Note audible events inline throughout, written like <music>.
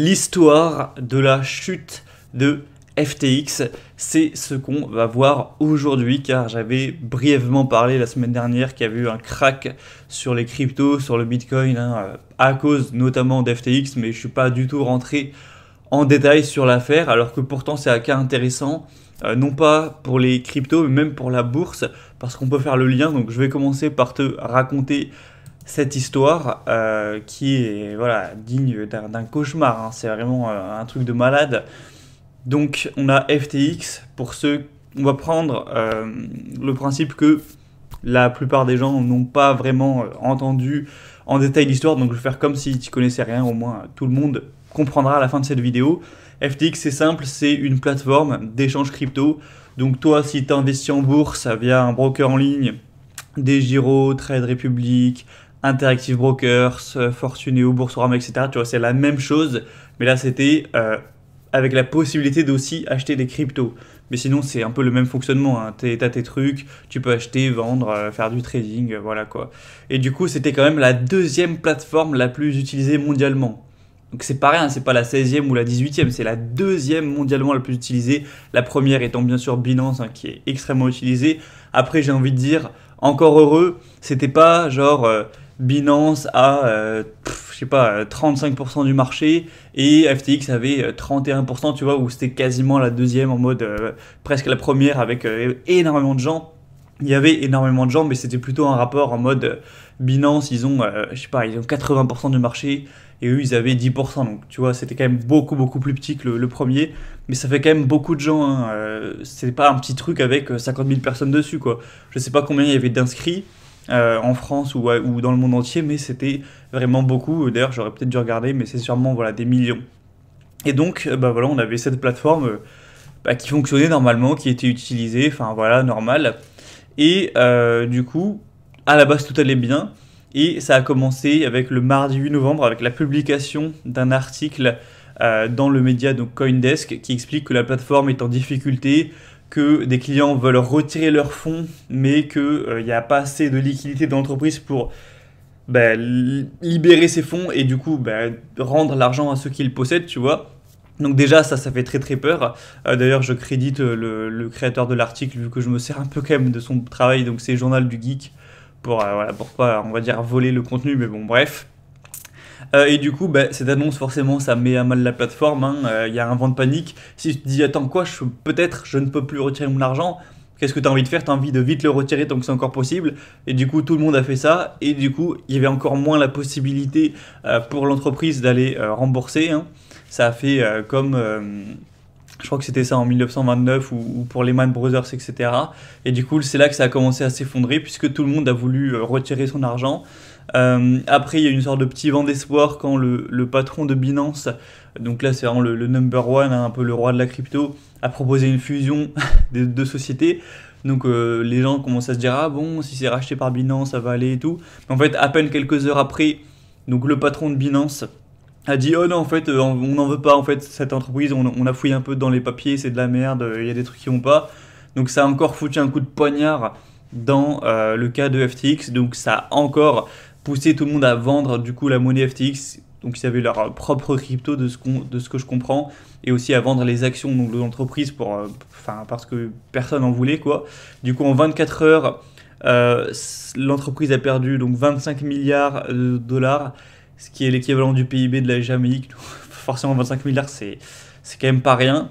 l'histoire de la chute de FTX. C'est ce qu'on va voir aujourd'hui car j'avais brièvement parlé la semaine dernière qu'il y avait eu un crack sur les cryptos, sur le Bitcoin, hein, euh, à cause notamment d'FTX, mais je ne suis pas du tout rentré en détail sur l'affaire alors que pourtant c'est un cas intéressant. Euh, non pas pour les cryptos, mais même pour la bourse, parce qu'on peut faire le lien. Donc je vais commencer par te raconter cette histoire euh, qui est voilà, digne d'un cauchemar. Hein. C'est vraiment euh, un truc de malade. Donc on a FTX pour ceux. On va prendre euh, le principe que la plupart des gens n'ont pas vraiment entendu en détail l'histoire. Donc je vais faire comme si tu connaissais rien. Au moins tout le monde comprendra à la fin de cette vidéo. FTX c'est simple, c'est une plateforme d'échange crypto. Donc toi si tu investis en bourse via un broker en ligne, des Giro, Trade Republic, Interactive Brokers, euh, Fortuneo, Boursorama, etc. Tu vois, c'est la même chose, mais là c'était euh, avec la possibilité d'aussi acheter des cryptos. Mais sinon, c'est un peu le même fonctionnement. Hein. T'as tes trucs, tu peux acheter, vendre, euh, faire du trading, voilà quoi. Et du coup, c'était quand même la deuxième plateforme la plus utilisée mondialement. Donc c'est pas rien, c'est pas la 16e ou la 18e, c'est la deuxième mondialement la plus utilisée. La première étant bien sûr Binance, hein, qui est extrêmement utilisée. Après, j'ai envie de dire, encore heureux, c'était pas genre Binance a, euh, je sais pas, 35% euh, du marché et FTX avait 31%, euh, tu vois, où c'était quasiment la deuxième en mode presque la première avec énormément de gens. Il y avait énormément de gens, mais c'était plutôt un rapport en mode Binance, ils ont, je sais pas, ils ont 80% du marché et eux, ils avaient 10%. Donc, tu vois, c'était quand même beaucoup, beaucoup plus petit que le, premier. Mais ça fait quand même beaucoup de gens. Hein. c'est pas un petit truc avec 50 000 personnes dessus, quoi. Je sais pas combien il y avait d'inscrits. Euh, en France ou, dans le monde entier, mais c'était vraiment beaucoup. D'ailleurs, j'aurais peut-être dû regarder, mais c'est sûrement voilà, des millions. Et donc, euh, bah voilà, on avait cette plateforme euh, bah, qui fonctionnait normalement, qui était utilisée, enfin voilà, normal. Et du coup, à la base, tout allait bien. Et ça a commencé avec le mardi 8 novembre, avec la publication d'un article euh, dans le média donc Coindesk qui explique que la plateforme est en difficulté, que des clients veulent retirer leurs fonds, mais qu'il euh, n'y a pas assez de liquidité d'entreprise pour bah, libérer ces fonds et du coup bah, rendre l'argent à ceux qui le possèdent, tu vois. Donc déjà, ça, ça fait très très peur. Euh, d'ailleurs, je crédite le, créateur de l'article, vu que je me sers un peu quand même de son travail, donc c'est Journal du Geek, pour, ne voilà, pour pas, on va dire, voler le contenu, mais bon, bref. Euh, et du coup, ben, cette annonce, forcément, ça met à mal la plateforme. Hein. Euh, il y a un vent de panique. Si tu te dis, attends quoi, peut-être je ne peux plus retirer mon argent, qu'est-ce que tu as envie de faire Tu as envie de vite le retirer tant que c'est encore possible. Et du coup, tout le monde a fait ça. Et du coup, il y avait encore moins la possibilité euh, pour l'entreprise d'aller rembourser. Hein. Ça a fait comme je crois que c'était ça en 1929 ou, pour Lehman Brothers, etc. Et du coup, c'est là que ça a commencé à s'effondrer puisque tout le monde a voulu retirer son argent. Euh, après, il y a une sorte de petit vent d'espoir quand le, patron de Binance, donc là c'est vraiment le, number one, hein, un peu le roi de la crypto, a proposé une fusion <laughs> des deux sociétés. Donc euh, les gens commencent à se dire ah bon si c'est racheté par Binance ça va aller et tout. Mais en fait à peine quelques heures après, donc le patron de Binance a dit oh non en fait euh, on n'en veut pas en fait cette entreprise on, a fouillé un peu dans les papiers c'est de la merde il y a des trucs qui vont pas donc ça a encore foutu un coup de poignard dans le cas de FTX donc ça a encore pousser tout le monde à vendre du coup la monnaie FTX, donc ils avaient leur euh, propre crypto de ce, de ce que je comprends, et aussi à vendre les actions de l'entreprise pour, euh, parce que personne n'en voulait quoi. Du coup en 24 heures, euh, l'entreprise a perdu donc 25 milliards de dollars, ce qui est l'équivalent du PIB de la Jamaïque. <laughs> Forcément 25 milliards c'est, c'est quand même pas rien.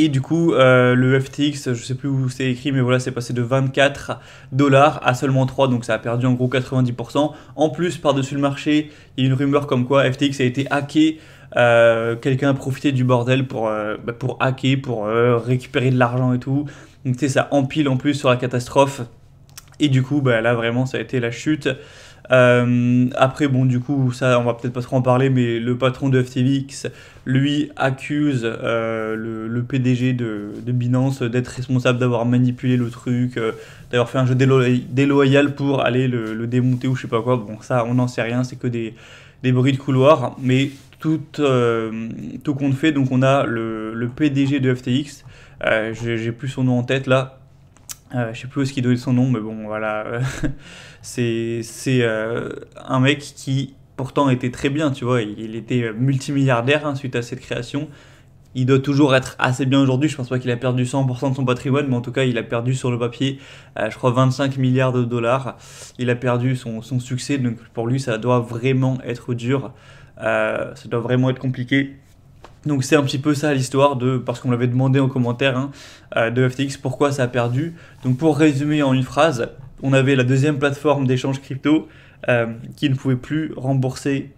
Et du coup, euh, le FTX, je sais plus où c'est écrit, mais voilà, c'est passé de 24 dollars à seulement 3, donc ça a perdu en gros 90%. En plus, par-dessus le marché, il y a une rumeur comme quoi FTX a été hacké. Euh, quelqu'un a profité du bordel pour, euh, bah, pour hacker, pour récupérer de l'argent et tout. Donc, tu sais, ça empile en plus sur la catastrophe. Et du coup, bah, là, vraiment, ça a été la chute. Euh, après, bon, du coup, ça, on va peut-être pas trop en parler, mais le patron de FTX, lui, accuse euh, le, PDG de, de Binance d'être responsable d'avoir manipulé le truc, euh, d'avoir fait un jeu déloyal pour aller le, le, démonter ou je sais pas quoi. Bon, ça, on n'en sait rien, c'est que des, des bruits de couloir, mais tout, tout compte fait, donc on a le, le PDG de FTX, j'ai plus son nom en tête là, euh, je ne sais plus où est-ce qu'il son nom, mais bon, voilà. <laughs> c'est euh, un mec qui pourtant était très bien, tu vois. Il, était multimilliardaire hein, suite à cette création. Il doit toujours être assez bien aujourd'hui. Je ne pense pas qu'il a perdu 100% de son patrimoine, mais en tout cas, il a perdu sur le papier, euh, je crois, 25 milliards de dollars. Il a perdu son, son succès, donc pour lui, ça doit vraiment être dur. ça doit vraiment être compliqué. Donc c'est un petit peu ça l'histoire de, parce qu'on l'avait demandé en commentaire, hein, euh, de FTX pourquoi ça a perdu. Donc pour résumer en une phrase, on avait la deuxième plateforme d'échange crypto euh, qui ne pouvait plus rembourser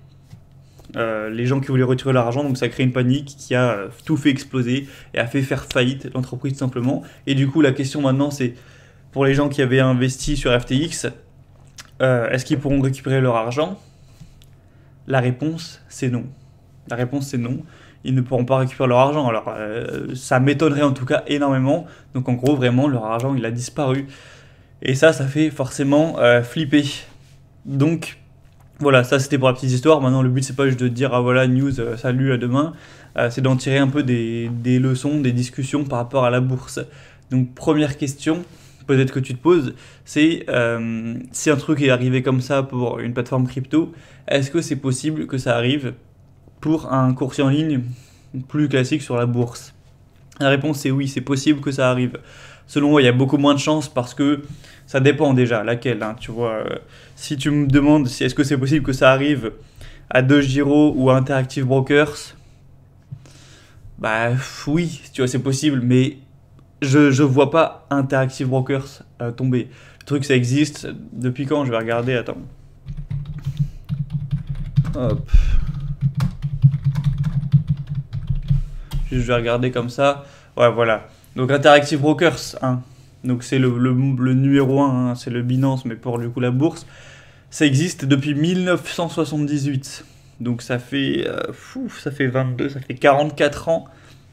euh, les gens qui voulaient retirer leur argent, donc ça crée une panique qui a tout fait exploser et a fait faire faillite l'entreprise simplement. Et du coup la question maintenant c'est pour les gens qui avaient investi sur FTX, est-ce qu'ils pourront récupérer leur argent La réponse c'est non. La réponse c'est non ils ne pourront pas récupérer leur argent. Alors euh, ça m'étonnerait en tout cas énormément. Donc en gros vraiment leur argent il a disparu. Et ça ça fait forcément euh, flipper. Donc voilà ça c'était pour la petite histoire. Maintenant le but c'est pas juste de dire ah voilà news euh, salut à demain. c'est d'en tirer un peu des, des, leçons, des discussions par rapport à la bourse. Donc première question peut-être que tu te poses, c'est si un truc est arrivé comme ça pour une plateforme crypto, est-ce que c'est possible que ça arrive pour un coursier en ligne plus classique sur la bourse La réponse c'est oui, c'est possible que ça arrive. Selon moi, il y a beaucoup moins de chances parce que ça dépend déjà laquelle. Hein, tu vois, euh, si tu me demandes si est-ce que c'est possible que ça arrive à deux Giro ou à Interactive Brokers, bah oui, tu vois, c'est possible, mais je ne vois pas Interactive Brokers euh, tomber. Le truc, ça existe depuis quand Je vais regarder. Attends. Hop. je vais regarder comme ça. Ouais, voilà. Donc Interactive Brokers hein. Donc c'est le, le, numéro 1, hein. c'est le Binance, mais pour du coup la bourse. Ça existe depuis 1978. Donc ça fait, euh, fou, ça fait 22, ça fait 44 ans,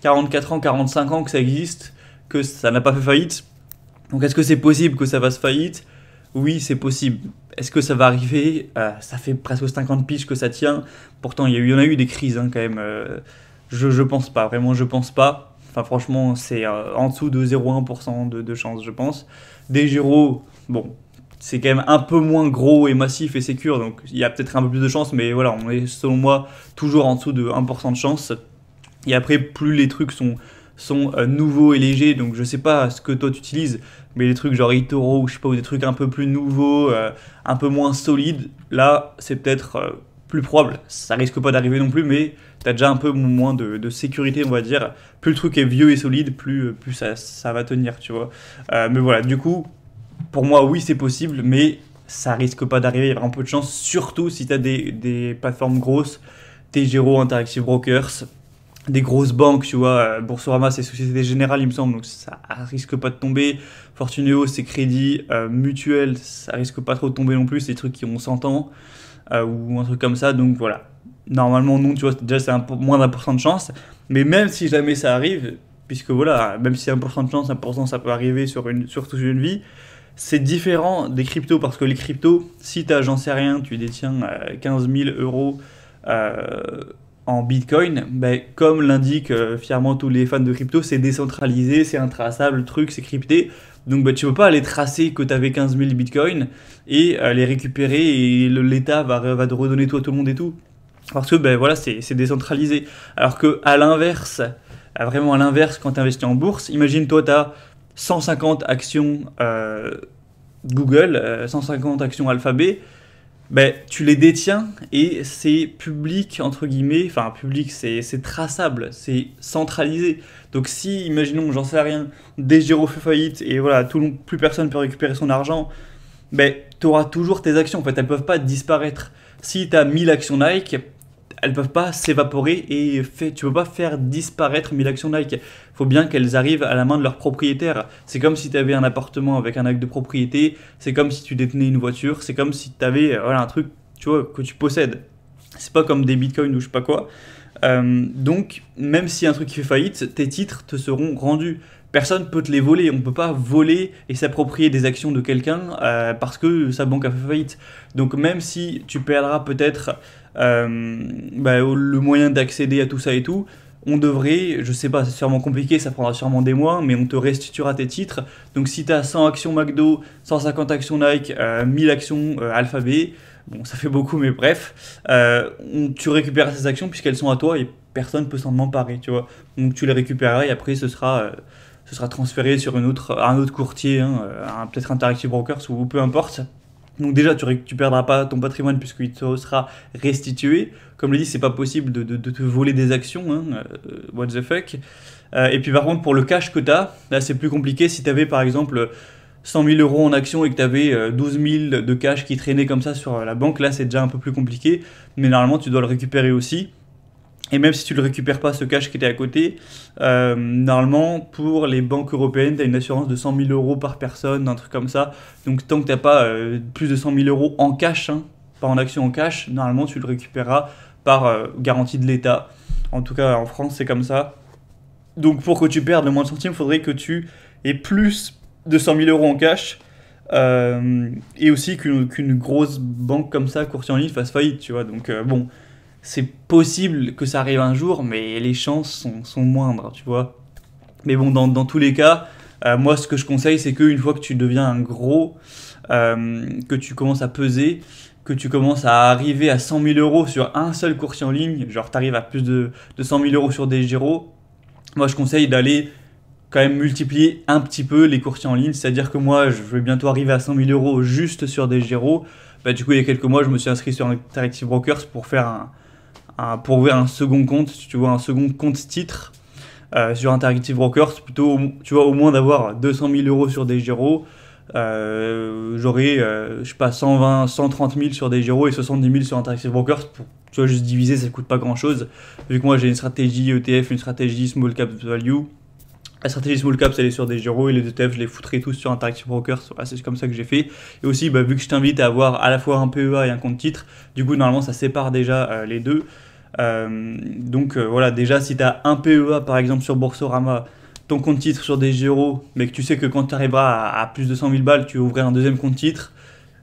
44 ans, 45 ans que ça existe, que ça n'a pas fait faillite. Donc est-ce que c'est possible que ça va se faillite Oui, c'est possible. Est-ce que ça va arriver euh, Ça fait presque 50 piges que ça tient. Pourtant, il y, en a eu des crises hein, quand même. Euh, je, pense pas, vraiment, je pense pas. Enfin, franchement, c'est euh, en dessous de 0,1% de, de, chance, je pense. Des gyros, bon, c'est quand même un peu moins gros et massif et sécure, donc il y a peut-être un peu plus de chance, mais voilà, on est selon moi toujours en dessous de 1% de chance. Et après, plus les trucs sont, sont euh, nouveaux et légers, donc je sais pas ce que toi tu utilises, mais les trucs genre Itoro ou je sais pas, ou des trucs un peu plus nouveaux, euh, un peu moins solides, là, c'est peut-être plus probable. Ça risque pas d'arriver non plus, mais t'as déjà un peu moins de, sécurité, on va dire. Plus le truc est vieux et solide, plus, euh, plus ça, va tenir, tu vois. Euh, mais voilà, du coup, pour moi, oui, c'est possible, mais ça risque pas d'arriver. Il y a vraiment peu de chance, surtout si t'as des, des plateformes grosses, des Giro Interactive Brokers, des grosses banques, tu vois, euh, Boursorama, c'est Société Générale, il me semble, donc ça risque pas de tomber. Fortuneo, c'est Crédit, Mutuel, ça risque pas trop de tomber non plus, c'est des trucs qui ont 100 ans, ou un truc comme ça, donc voilà. Normalement, non, tu vois, déjà c'est moins d'un pourcent de chance. Mais même si jamais ça arrive, puisque voilà, même si c'est pourcent de chance, pourcent, ça peut arriver sur une, sur toute une vie, c'est différent des cryptos parce que les cryptos, si tu as, j'en sais rien, tu détiens 15 euh, 000 euros euh, en bitcoin, ben, comme l'indiquent euh, fièrement tous les fans de crypto, c'est décentralisé, c'est intraçable, le truc, c'est crypté. Donc ben, tu peux pas aller tracer que tu avais 15 000 bitcoins et aller les récupérer et l'État va, va te redonner toi tout le monde et tout. Parce que ben, voilà, c'est décentralisé. Alors que à l'inverse, vraiment à l'inverse, quand tu investis en bourse, imagine toi, tu as 150 actions euh, Google, 150 euh, actions Alphabet, ben, tu les détiens et c'est public, entre guillemets, enfin public, c'est traçable, c'est centralisé. Donc si, imaginons, j'en sais rien, des fait faillite et voilà, plus personne peut récupérer son argent, ben, tu auras toujours tes actions, en fait, elles ne peuvent pas disparaître. Si tu as 1000 actions Nike, elles peuvent pas s'évaporer et fait, tu peux pas faire disparaître 1000 actions Nike. Faut bien qu'elles arrivent à la main de leur propriétaire. C'est comme si tu avais un appartement avec un acte de propriété, c'est comme si tu détenais une voiture, c'est comme si tu avais euh, un truc que tu possèdes. C'est pas comme des bitcoins ou je sais pas quoi. Euh, donc, même si un truc fait faillite, tes titres te seront rendus personne peut te les voler. On ne peut pas voler et s'approprier des actions de quelqu'un euh, parce que sa banque a fait faillite. Donc même si tu perdras peut-être euh, bah, le moyen d'accéder à tout ça et tout, on devrait, je sais pas, c'est sûrement compliqué, ça prendra sûrement des mois, mais on te restituera tes titres. Donc si tu as 100 actions McDo, 150 actions Nike, 1000 euh, actions Alphabet, bon ça fait beaucoup mais bref, tu récupères ces actions puisqu'elles sont à toi et personne peut s'en emparer, tu vois. Donc tu les récupéreras et après ce sera ce sera transféré sur une autre, un autre courtier, hein, euh, peut-être Interactive Brokers ou peu importe. Donc déjà, tu ne perdras pas ton patrimoine puisqu'il te sera restitué. Comme l'ai dit, c'est pas possible de, te voler des actions. Hein, euh, what the fuck. Euh, et puis par contre, pour le cash que tu as, là c'est plus compliqué. Si tu avais par exemple 100 000 euros en actions et que tu avais 12 000 de cash qui traînait comme ça sur la banque, là c'est déjà un peu plus compliqué. Mais normalement, tu dois le récupérer aussi. Et même si tu ne le récupères pas, ce cash qui était à côté, euh, normalement, pour les banques européennes, tu as une assurance de 100 000 euros par personne, un truc comme ça. Donc tant que tu n'as pas euh, plus de 100 000 euros en cash, hein, pas en action en cash, normalement, tu le récupéreras par euh, garantie de l'État. En tout cas, en France, c'est comme ça. Donc pour que tu perdes le moins de centimes, il faudrait que tu aies plus de 100 000 euros en cash. et aussi qu'une grosse banque comme ça, courtier en ligne, fasse faillite, tu vois. Donc bon c'est possible que ça arrive un jour, mais les chances sont, moindres, tu vois. Mais bon, dans, tous les cas, euh, moi, ce que je conseille, c'est qu'une fois que tu deviens un gros, euh, que tu commences à peser, que tu commences à arriver à 100 000 euros sur un seul courtier en ligne, genre tu arrives à plus de, 100 000 euros sur des giro, moi je conseille d'aller quand même multiplier un petit peu les courtiers en ligne, c'est-à-dire que moi je vais bientôt arriver à 100 000 euros juste sur des giro. Bah, du coup, il y a quelques mois, je me suis inscrit sur Interactive Brokers pour faire un, pour ouvrir un second compte, tu vois, un second compte titre euh, sur Interactive Brokers, plutôt, tu vois, au moins d'avoir 200 000 euros sur des gyros. Euh, j'aurais, je euh, je sais pas, 120, 130 000 sur des gyros et 70 000 sur Interactive Brokers. Pour, tu vois, juste diviser, ça coûte pas grand chose. Vu que moi, j'ai une stratégie ETF, une stratégie Small Cap Value. La stratégie small cap, c'est est sur des gyros et les ETF, je les foutrais tous sur Interactive Brokers. c'est comme ça que j'ai fait. Et aussi, bah, vu que je t'invite à avoir à la fois un PEA et un compte titre, du coup, normalement, ça sépare déjà les deux. Euh, donc euh, voilà, déjà si tu as un PEA par exemple sur Boursorama, ton compte titre sur des Géros, e mais que tu sais que quand tu arriveras à, plus de 100 000 balles, tu ouvriras un deuxième compte titre.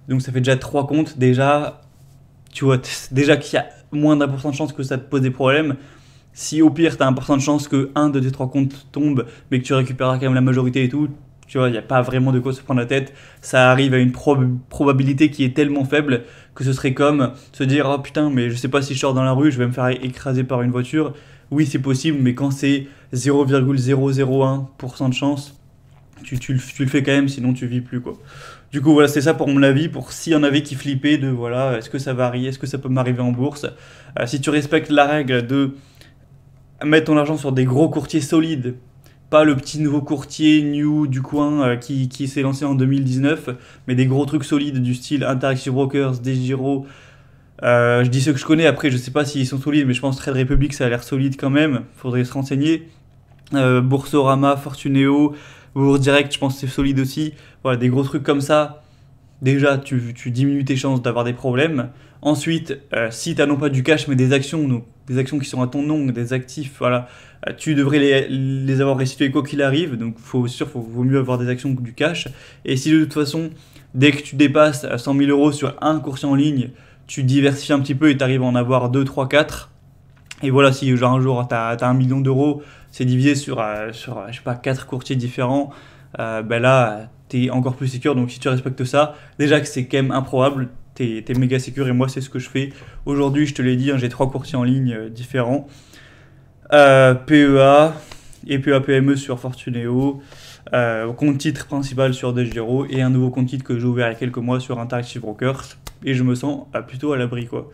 Donc ça fait déjà trois comptes. Déjà, tu vois, déjà qu'il y a moins d'un pour de chance que ça te pose des problèmes. Si au pire, tu as un pour de chance que un de tes trois comptes tombe, mais que tu récupères quand même la majorité et tout, tu vois, il n'y a pas vraiment de quoi se prendre la tête. Ça arrive à une probabilité qui est tellement faible que ce serait comme se dire Oh putain, mais je sais pas si je sors dans la rue, je vais me faire écraser par une voiture. Oui, c'est possible, mais quand c'est 0,001% de chance, tu, le fais quand même, sinon tu vis plus quoi. Du coup, voilà, c'est ça pour mon avis, pour s'il y en avait qui flippaient de voilà, est-ce que ça varie, est-ce que ça peut m'arriver en bourse euh, Si tu respectes la règle de mettre ton argent sur des gros courtiers solides pas le petit nouveau courtier new du coin euh, qui, s'est lancé en 2019, mais des gros trucs solides du style Interactive Brokers, Desgiro. Euh, je dis ceux que je connais, après je sais pas s'ils sont solides, mais je pense Trade Republic ça a l'air solide quand même, faudrait se renseigner. Euh, Boursorama, Fortuneo, Bourse Direct, je pense c'est solide aussi. Voilà, des gros trucs comme ça, déjà tu, tu diminues tes chances d'avoir des problèmes. Ensuite, si tu as non pas du cash mais des actions, donc, des actions qui sont à ton nom, des actifs, voilà, ah, tu devrais les, les avoir restitués quoi qu'il arrive, donc faut sûr, faut, vaut mieux avoir des actions que du cash. Et si de toute façon, dès que tu dépasses 100 000 euros sur un courtier en ligne, tu diversifies un petit peu et tu arrives à en avoir 2, 3, 4. Et voilà, si genre un jour tu as, as, un million d'euros, c'est divisé sur, euh, sur je sais pas, 4 courtiers différents, euh, ben là, tu es encore plus sûr. Donc si tu respectes ça, déjà que c'est quand même improbable, tu es, méga sécure et moi c'est ce que je fais. Aujourd'hui, je te l'ai dit, hein, j'ai trois courtiers en ligne euh, différents. Euh, PEA et PEA PME sur Fortuneo, euh, compte titre principal sur Dejero et un nouveau compte titre que j'ai ouvert il y a quelques mois sur Interactive Brokers et je me sens euh, plutôt à l'abri quoi.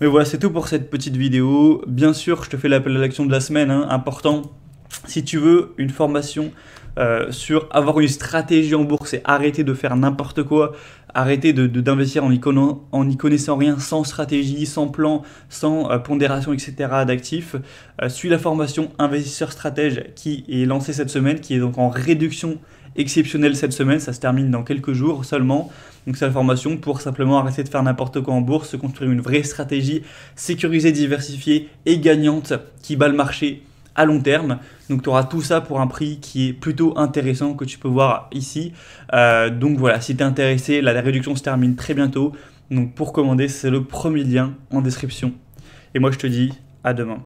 Mais voilà, c'est tout pour cette petite vidéo. Bien sûr, je te fais l'appel à l'action de la semaine, hein, important. Si tu veux une formation euh, sur avoir une stratégie en bourse et arrêter de faire n'importe quoi, arrêter d'investir de, d'investir en, n'y connaissant rien, sans stratégie, sans plan, sans euh, pondération, etc. d'actifs. Euh, suis la formation Investisseur Stratège qui est lancée cette semaine, qui est donc en réduction exceptionnelle cette semaine, ça se termine dans quelques jours seulement. Donc c'est la formation pour simplement arrêter de faire n'importe quoi en bourse, construire une vraie stratégie sécurisée, diversifiée et gagnante qui bat le marché à long terme. Donc tu auras tout ça pour un prix qui est plutôt intéressant que tu peux voir ici. Euh, donc voilà, si tu intéressé, la, la réduction se termine très bientôt. Donc pour commander, c'est le premier lien en description. Et moi je te dis à demain.